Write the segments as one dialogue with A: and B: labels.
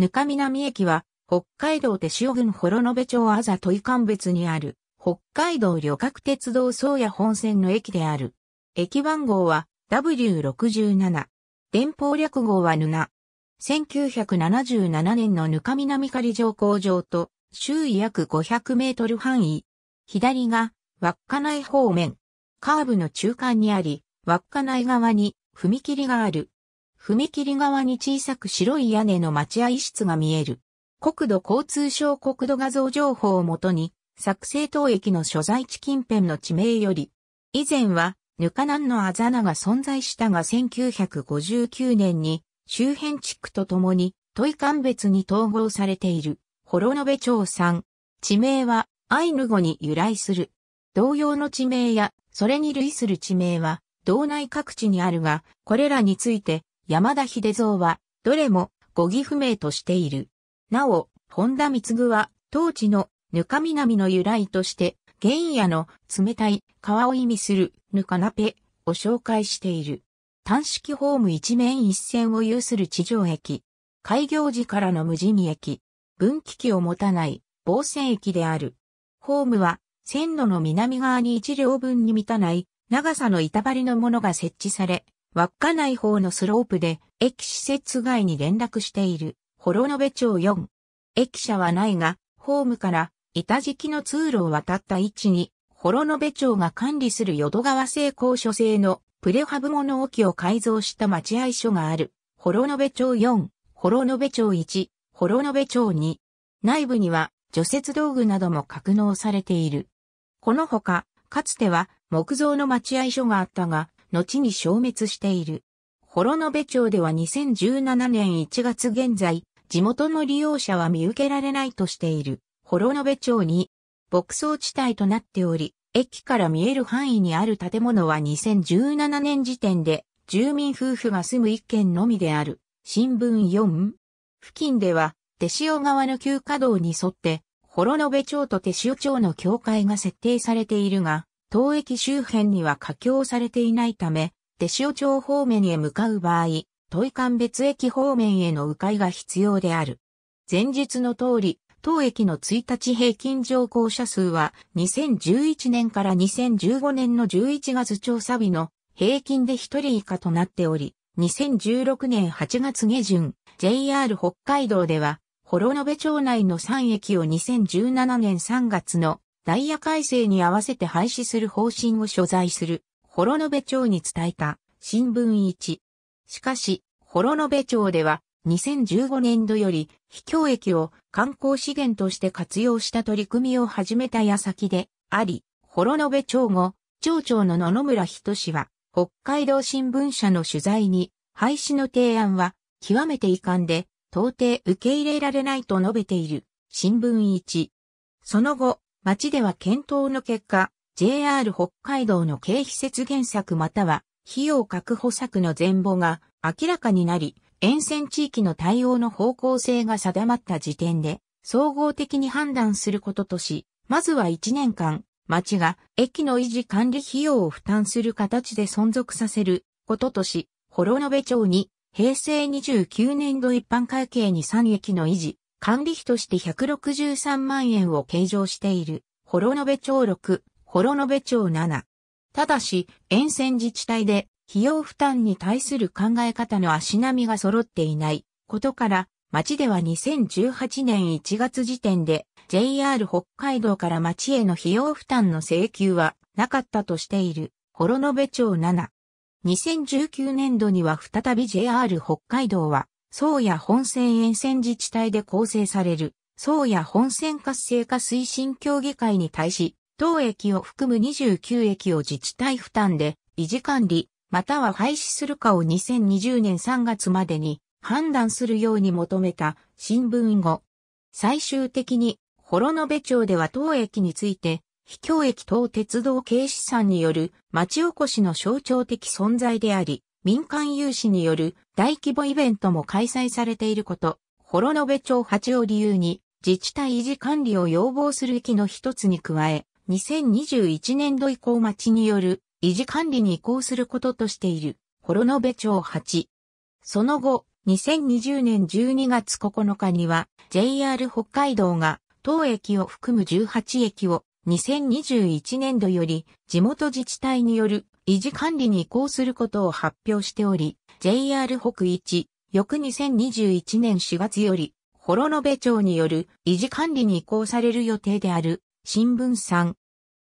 A: ぬか南駅は、北海道手塩郡幌延町あざとい間別にある、北海道旅客鉄道宗谷本線の駅である。駅番号は W67。電報略号はぬな。1977年のぬか南仮乗降場と、周囲約500メートル範囲。左が、稚内方面。カーブの中間にあり、稚内側に踏切がある。踏切側に小さく白い屋根の待合室が見える。国土交通省国土画像情報をもとに、作成当駅の所在地近辺の地名より、以前は、ぬかなんのあざなが存在したが1959年に、周辺地区とともに、都い間別に統合されている、ノベ町産。地名は、アイヌ語に由来する。同様の地名や、それに類する地名は、道内各地にあるが、これらについて、山田秀蔵は、どれも語義不明としている。なお、本田光は、当地のぬか南の由来として、原野の冷たい川を意味するぬかなぺを紹介している。単式ホーム一面一線を有する地上駅。開業時からの無地駅。分岐器を持たない防線駅である。ホームは線路の南側に一両分に満たない長さの板張りのものが設置され、か内方のスロープで、駅施設外に連絡している、幌延町4。駅舎はないが、ホームから板敷きの通路を渡った位置に、幌延町が管理する淀川製鋼所製のプレハブ物置を改造した待合所がある。幌延町4、幌延町1、幌延町2。内部には除雪道具なども格納されている。このほか、かつては木造の待合所があったが、後に消滅している。幌延町では2017年1月現在、地元の利用者は見受けられないとしている、幌延町に、牧草地帯となっており、駅から見える範囲にある建物は2017年時点で、住民夫婦が住む一軒のみである、新聞4。付近では、手塩川の旧稼働に沿って、幌延町と手塩町の境界が設定されているが、当駅周辺には架橋されていないため、手塩町方面へ向かう場合、都井間別駅方面への迂回が必要である。前述の通り、当駅の1日平均乗降者数は2011年から2015年の11月調査日の平均で1人以下となっており、2016年8月下旬、JR 北海道では、幌延町内の3駅を2017年3月のダイヤ改正に合わせて廃止する方針を所在する、幌延町に伝えた、新聞1。しかし、幌延町では、2015年度より、秘境駅を観光資源として活用した取り組みを始めた矢先で、あり、幌延町後、町長の野々村人氏は、北海道新聞社の取材に、廃止の提案は、極めて遺憾で、到底受け入れられないと述べている、新聞1。その後、町では検討の結果、JR 北海道の経費節減策または費用確保策の全貌が明らかになり、沿線地域の対応の方向性が定まった時点で、総合的に判断することとし、まずは1年間、町が駅の維持管理費用を負担する形で存続させることとし、幌延町に平成29年度一般会計に3駅の維持、管理費として163万円を計上している、幌延町6、幌延町7。ただし、沿線自治体で、費用負担に対する考え方の足並みが揃っていないことから、町では2018年1月時点で JR 北海道から町への費用負担の請求はなかったとしている、幌延町7。2019年度には再び JR 北海道は宗谷本線沿線自治体で構成される、宗谷本線活性化推進協議会に対し、当駅を含む29駅を自治体負担で維持管理、または廃止するかを2020年3月までに判断するように求めた新聞後。最終的に、幌延町では当駅について、秘境駅等鉄道系資産による町おこしの象徴的存在であり、民間有志による大規模イベントも開催されていること、幌延町8を理由に自治体維持管理を要望する域の一つに加え、2021年度以降町による維持管理に移行することとしている、幌延町8。その後、2020年12月9日には JR 北海道が当駅を含む18駅を2021年度より地元自治体による維持管理に移行することを発表しており、JR 北一、翌2021年4月より、幌延町による維持管理に移行される予定である、新聞3。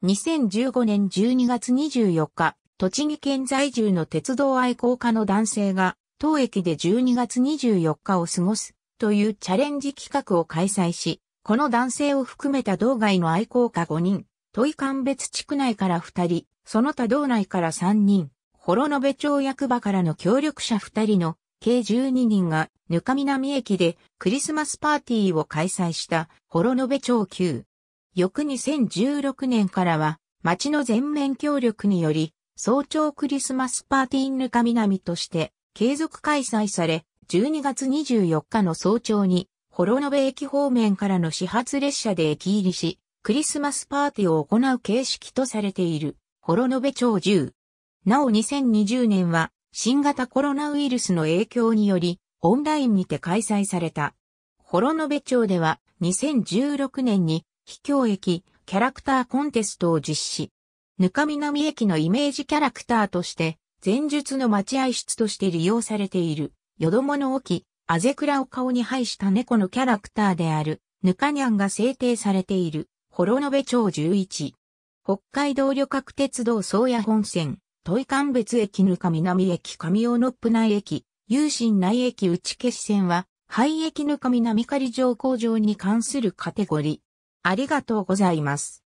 A: 2015年12月24日、栃木県在住の鉄道愛好家の男性が、当駅で12月24日を過ごす、というチャレンジ企画を開催し、この男性を含めた道外の愛好家5人、都井間別地区内から2人、その他道内から3人、幌延町役場からの協力者2人の計12人がぬかみなみ駅でクリスマスパーティーを開催した幌延町級。翌2016年からは町の全面協力により早朝クリスマスパーティーぬかみなみとして継続開催され12月24日の早朝に幌延駅方面からの始発列車で駅入りしクリスマスパーティーを行う形式とされている。幌延町10。なお2020年は、新型コロナウイルスの影響により、オンラインにて開催された。幌延町では、2016年に、秘境駅、キャラクターコンテストを実施。ぬか南駅のイメージキャラクターとして、前述の待合室として利用されている、よどもの沖、あぜくらを顔に配した猫のキャラクターである、ぬかにゃんが制定されている、幌延町11。北海道旅客鉄道宗谷本線、都井間別駅ぬか南駅上尾のっぷ内駅、有心内駅打消し線は、廃駅ぬか南仮乗降場に関するカテゴリー。ありがとうございます。